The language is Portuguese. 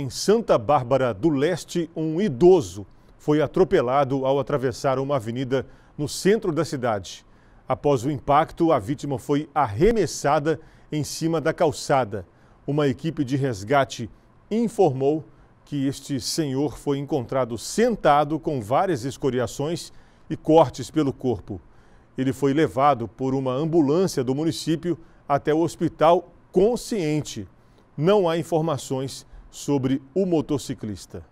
Em Santa Bárbara do Leste, um idoso foi atropelado ao atravessar uma avenida no centro da cidade. Após o impacto, a vítima foi arremessada em cima da calçada. Uma equipe de resgate informou que este senhor foi encontrado sentado com várias escoriações e cortes pelo corpo. Ele foi levado por uma ambulância do município até o hospital consciente. Não há informações sobre o motociclista.